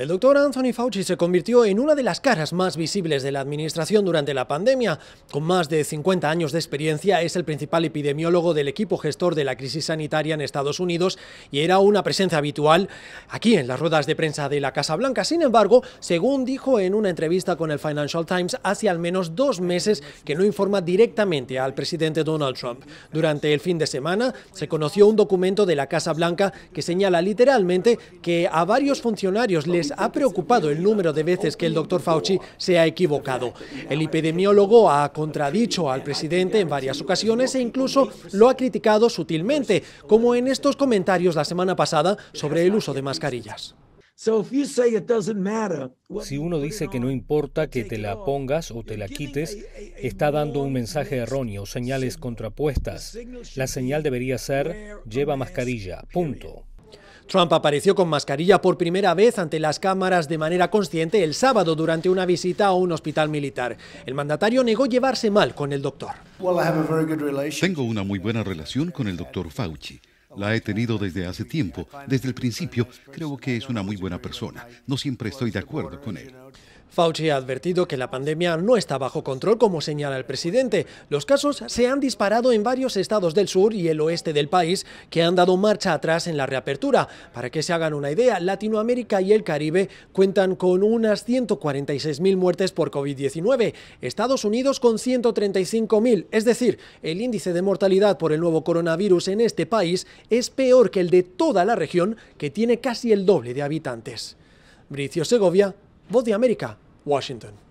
El doctor Anthony Fauci se convirtió en una de las caras más visibles de la administración durante la pandemia. Con más de 50 años de experiencia, es el principal epidemiólogo del equipo gestor de la crisis sanitaria en Estados Unidos y era una presencia habitual aquí en las ruedas de prensa de la Casa Blanca. Sin embargo, según dijo en una entrevista con el Financial Times, hace al menos dos meses que no informa directamente al presidente Donald Trump. Durante el fin de semana se conoció un documento de la Casa Blanca que señala literalmente que a varios funcionarios les ha preocupado el número de veces que el doctor Fauci se ha equivocado. El epidemiólogo ha contradicho al presidente en varias ocasiones e incluso lo ha criticado sutilmente, como en estos comentarios la semana pasada sobre el uso de mascarillas. Si uno dice que no importa que te la pongas o te la quites, está dando un mensaje erróneo, señales contrapuestas. La señal debería ser lleva mascarilla, punto. Trump apareció con mascarilla por primera vez ante las cámaras de manera consciente el sábado durante una visita a un hospital militar. El mandatario negó llevarse mal con el doctor. Tengo una muy buena relación con el doctor Fauci. La he tenido desde hace tiempo. Desde el principio creo que es una muy buena persona. No siempre estoy de acuerdo con él. Fauci ha advertido que la pandemia no está bajo control, como señala el presidente. Los casos se han disparado en varios estados del sur y el oeste del país que han dado marcha atrás en la reapertura. Para que se hagan una idea, Latinoamérica y el Caribe cuentan con unas 146.000 muertes por COVID-19, Estados Unidos con 135.000. Es decir, el índice de mortalidad por el nuevo coronavirus en este país es peor que el de toda la región, que tiene casi el doble de habitantes. Bricio Segovia, Voz de América, Washington.